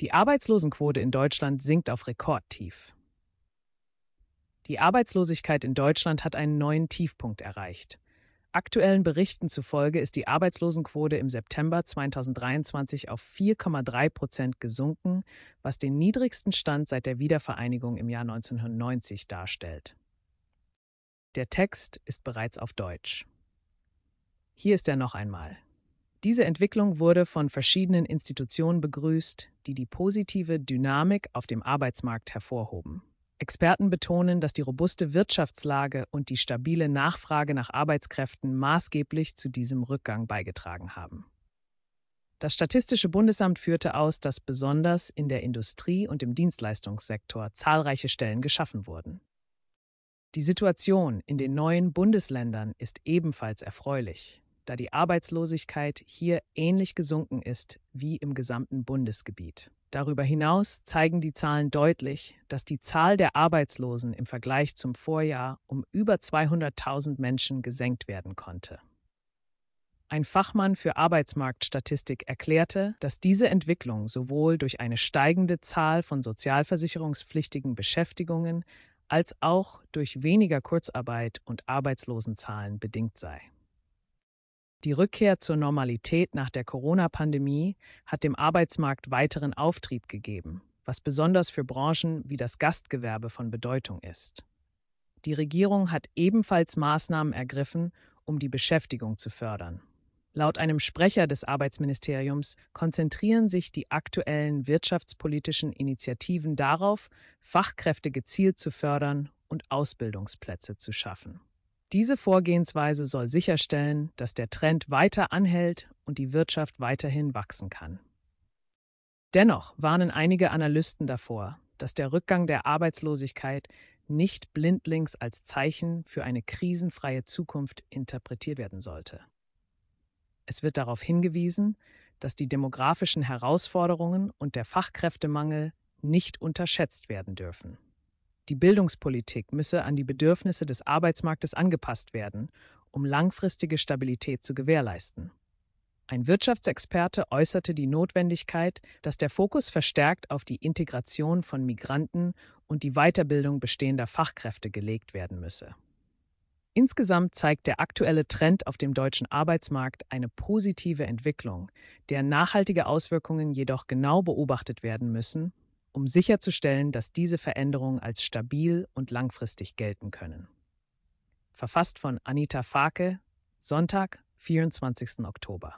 Die Arbeitslosenquote in Deutschland sinkt auf Rekordtief. Die Arbeitslosigkeit in Deutschland hat einen neuen Tiefpunkt erreicht. Aktuellen Berichten zufolge ist die Arbeitslosenquote im September 2023 auf 4,3 Prozent gesunken, was den niedrigsten Stand seit der Wiedervereinigung im Jahr 1990 darstellt. Der Text ist bereits auf Deutsch. Hier ist er noch einmal. Diese Entwicklung wurde von verschiedenen Institutionen begrüßt, die die positive Dynamik auf dem Arbeitsmarkt hervorhoben. Experten betonen, dass die robuste Wirtschaftslage und die stabile Nachfrage nach Arbeitskräften maßgeblich zu diesem Rückgang beigetragen haben. Das Statistische Bundesamt führte aus, dass besonders in der Industrie und im Dienstleistungssektor zahlreiche Stellen geschaffen wurden. Die Situation in den neuen Bundesländern ist ebenfalls erfreulich da die Arbeitslosigkeit hier ähnlich gesunken ist wie im gesamten Bundesgebiet. Darüber hinaus zeigen die Zahlen deutlich, dass die Zahl der Arbeitslosen im Vergleich zum Vorjahr um über 200.000 Menschen gesenkt werden konnte. Ein Fachmann für Arbeitsmarktstatistik erklärte, dass diese Entwicklung sowohl durch eine steigende Zahl von sozialversicherungspflichtigen Beschäftigungen als auch durch weniger Kurzarbeit und Arbeitslosenzahlen bedingt sei. Die Rückkehr zur Normalität nach der Corona-Pandemie hat dem Arbeitsmarkt weiteren Auftrieb gegeben, was besonders für Branchen wie das Gastgewerbe von Bedeutung ist. Die Regierung hat ebenfalls Maßnahmen ergriffen, um die Beschäftigung zu fördern. Laut einem Sprecher des Arbeitsministeriums konzentrieren sich die aktuellen wirtschaftspolitischen Initiativen darauf, Fachkräfte gezielt zu fördern und Ausbildungsplätze zu schaffen. Diese Vorgehensweise soll sicherstellen, dass der Trend weiter anhält und die Wirtschaft weiterhin wachsen kann. Dennoch warnen einige Analysten davor, dass der Rückgang der Arbeitslosigkeit nicht blindlings als Zeichen für eine krisenfreie Zukunft interpretiert werden sollte. Es wird darauf hingewiesen, dass die demografischen Herausforderungen und der Fachkräftemangel nicht unterschätzt werden dürfen. Die Bildungspolitik müsse an die Bedürfnisse des Arbeitsmarktes angepasst werden, um langfristige Stabilität zu gewährleisten. Ein Wirtschaftsexperte äußerte die Notwendigkeit, dass der Fokus verstärkt auf die Integration von Migranten und die Weiterbildung bestehender Fachkräfte gelegt werden müsse. Insgesamt zeigt der aktuelle Trend auf dem deutschen Arbeitsmarkt eine positive Entwicklung, deren nachhaltige Auswirkungen jedoch genau beobachtet werden müssen um sicherzustellen, dass diese Veränderungen als stabil und langfristig gelten können. Verfasst von Anita Farke, Sonntag, 24. Oktober.